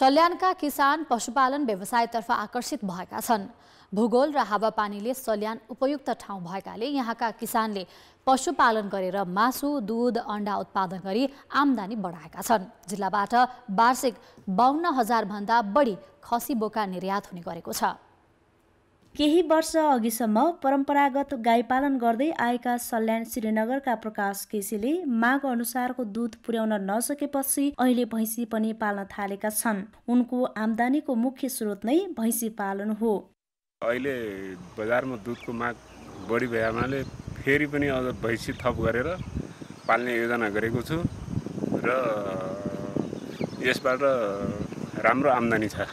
सल्यानका किसान पशुपालन व्यवसायतर्फ आकर्षित भएका छन् भूगोल र हावापानीले सल्यान उपयुक्त ठाउँ भएकाले यहाँका किसानले पशुपालन गरेर मासु दुध अन्डा उत्पादन गरी आम्दानी बढाएका छन् जिल्लाबाट वार्षिक बाहन्न हजारभन्दा बढी खसी बोका निर्यात हुने गरेको छ केही वर्ष अघिसम्म परम्परागत गाई पालन गर्दै आएका सल्यान श्रीनगरका प्रकाश केसीले माग अनुसारको दुध पुर्याउन नसकेपछि अहिले भैँसी पनि पाल्न थालेका छन् उनको आमदानीको मुख्य स्रोत नै भैँसी पालन हो अहिले बजारमा दुधको माग बढी भए फेरि पनि अझ भैँसी थप गरेर पाल्ने योजना गरेको छु र यसबाट राम्रो आम्दानी छ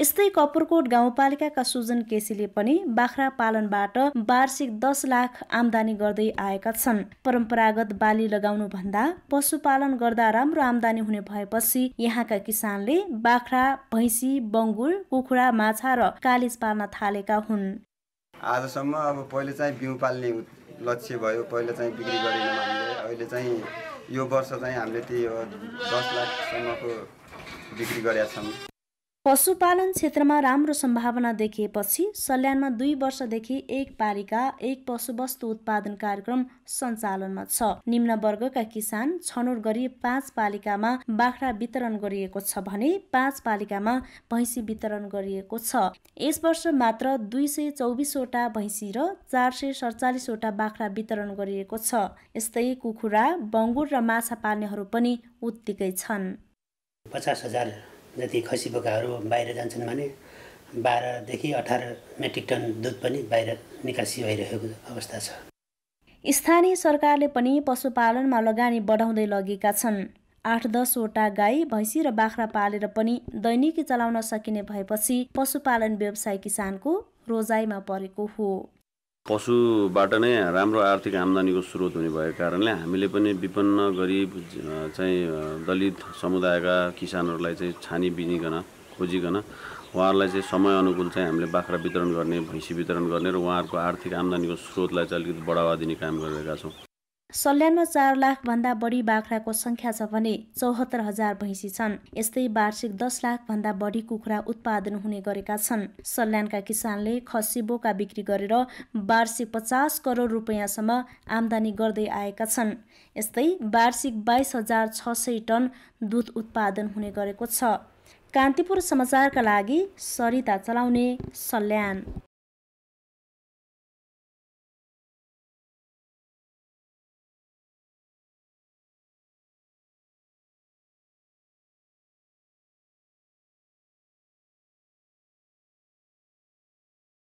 यस्तै कपुरकोट गाउँपालिकाका सुजन केसीले पनि बाख्रा पालनबाट वार्षिक दस लाख आमदानी गर्दै आएका छन् परम्परागत बाली लगाउनु भन्दा पशुपालन गर्दा राम्रो आमदानी हुने भएपछि यहाँका किसानले बाख्रा भैँसी बङ्गुर कुखुरा माछा र कालिज पाल्न थालेका हुन् आजसम्म अब पहिले चाहिँ बिउ पाल्ने लक्ष्य भयो पहिले चाहिँ बिक्री गरेनौँ हामीले अहिले चाहिँ यो वर्ष चाहिँ हामीले त्यही हो दस लाखसम्मको बिक्री गरेका छौँ पशुपालन क्षेत्रमा राम्रो सम्भावना देखिएपछि सल्यानमा दुई वर्षदेखि एक पालिका एक पशुवस्तु उत्पादन कार्यक्रम सञ्चालनमा छ निम्न वर्गका किसान छनौट गरी पाँच पालिकामा बाख्रा वितरण गरिएको छ भने पाँच पालिकामा भैँसी वितरण गरिएको छ यस वर्ष मात्र दुई सय चौबिसवटा भैँसी र चार सय सडचालिसवटा बाख्रा वितरण गरिएको छ यस्तै कुखुरा बङ्गुर र माछा पाल्नेहरू पनि उत्तिकै छन् पचास हजार जति खसी बोकाहरू बाहिर जान्छन् भने बाह्रदेखि अठार मेट्रिक टन दुध पनि बाहिर निकासी भइरहेको अवस्था छ स्थानीय सरकारले पनि पशुपालनमा लगानी बढाउँदै लगेका छन् आठ दसवटा गाई भैँसी र बाख्रा पालेर पनि दैनिकी चलाउन सकिने भएपछि पशुपालन व्यवसाय किसानको रोजाइमा परेको हो पशुबाट नै राम्रो आर्थिक आम्दानीको स्रोत हुने भएको कारणले हामीले पनि विपन्न गरिब चाहिँ दलित समुदायका किसानहरूलाई चाहिँ छानी बिनिकन खोजिकन उहाँहरूलाई चाहिँ समयअनुकूल चाहिँ हामीले बाख्रा वितरण गर्ने भैँसी वितरण गर्ने र उहाँहरूको आर्थिक आम्दानीको स्रोतलाई चाहिँ अलिकति बढावा दिने काम गरिरहेका छौँ सल्यानमा चार भन्दा बढी बाख्राको संख्या छ भने चौहत्तर हजार भैँसी छन् यस्तै वार्षिक दस भन्दा बढी कुखुरा उत्पादन हुने गरेका छन् सल्यानका किसानले खसी बोका बिक्री गरेर वार्षिक पचास करोड रुपियाँसम्म आमदानी गर्दै आएका छन् यस्तै वार्षिक बाइस हजार छ सय टन दुध उत्पादन हुने गरेको छ कान्तिपुर समाचारका लागि सरिता चलाउने सल्यान